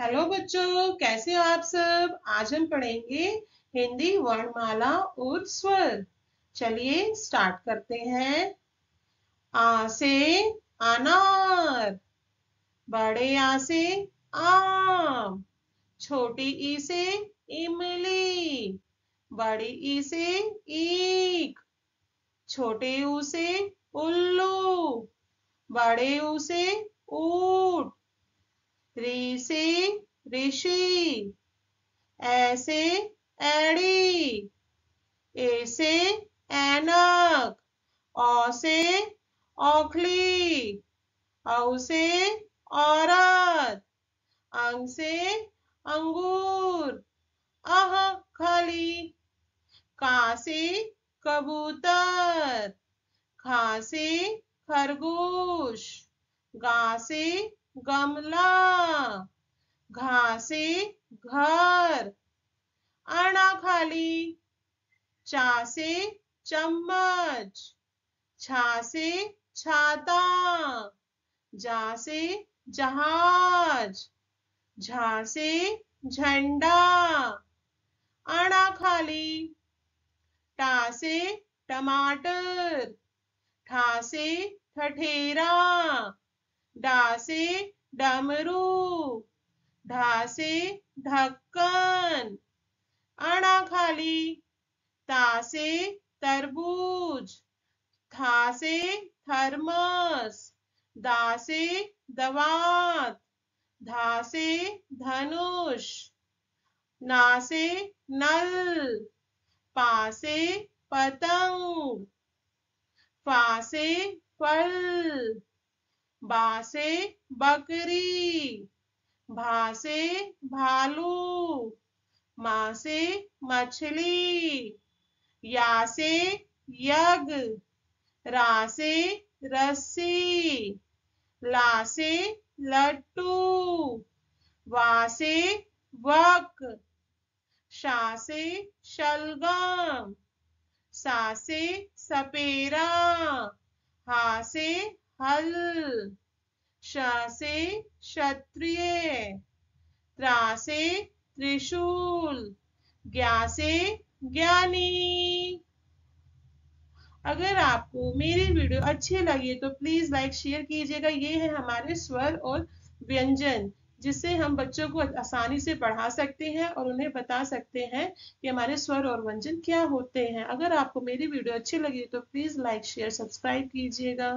hello बच्चों कैसे हो आप सब आज हम पढ़ेंगे हिंदी वर्णमाला और स्वर चलिए स्टार्ट करते हैं आ से अनार बड़े आ से आम छोटी ई से इमली बड़ी ई से ईक छोटे ऊ से उल्लू बड़े ऊ से ऊट री से ऋषि ऐसे एड़ी ऐसे एनक औसे औखली औसे औरत अंग से अंगूर अह खली कासे कबूतर खासे खरगोश गासे गमला घासे घर आना खाली चासे चम्मच छासे छाता जासे जहाज झासे झंडा आना खाली टासे टमाटर ठासे से ठठेरा डा डमरू ढा ढक्कन अणा खाली तासे तरबूज थासे थर्मस दासे दवात धासे धनुष नासे नल पासे पतंग फासे फल बासे बकरी भासे भालू मासे मछली यासे यज्ञ रासे रस्सी लासे लट्टू वासे वक शासे शलगम सासे सपेरा हासे हल शासे क्षत्रिय त्रासे त्रिशूल ज्ञासे ज्ञानी अगर आपको मेरी वीडियो अच्छी लगी तो प्लीज लाइक शेयर कीजिएगा ये है हमारे स्वर और व्यंजन जिससे हम बच्चों को आसानी से पढ़ा सकते हैं और उन्हें बता सकते हैं कि हमारे स्वर और व्यंजन क्या होते हैं अगर आपको मेरी वीडियो अच्छी लगी तो प्लीज लाइक शेयर सब्सक्राइब कीजिएगा